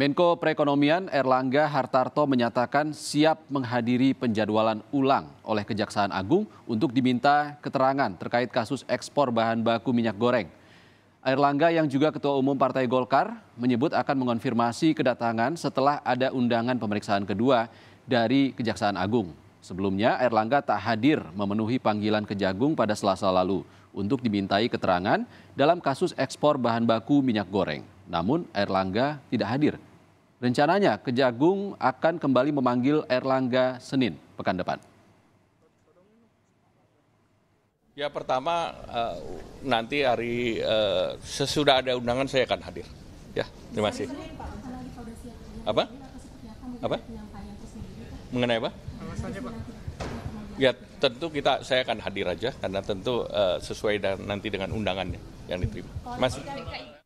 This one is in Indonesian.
Menko Perekonomian Erlangga Hartarto menyatakan siap menghadiri penjadwalan ulang oleh Kejaksaan Agung untuk diminta keterangan terkait kasus ekspor bahan baku minyak goreng. Erlangga yang juga Ketua Umum Partai Golkar menyebut akan mengonfirmasi kedatangan setelah ada undangan pemeriksaan kedua dari Kejaksaan Agung. Sebelumnya Erlangga tak hadir memenuhi panggilan Kejagung pada Selasa lalu untuk dimintai keterangan dalam kasus ekspor bahan baku minyak goreng. Namun Erlangga tidak hadir Rencananya Kejagung akan kembali memanggil Erlangga Senin pekan depan. Ya pertama uh, nanti hari uh, sesudah ada undangan saya akan hadir. Ya, terima kasih. Apa? Apa? Mengenai apa? Ya tentu kita saya akan hadir aja karena tentu uh, sesuai dan, nanti dengan undangannya yang diterima. Mas.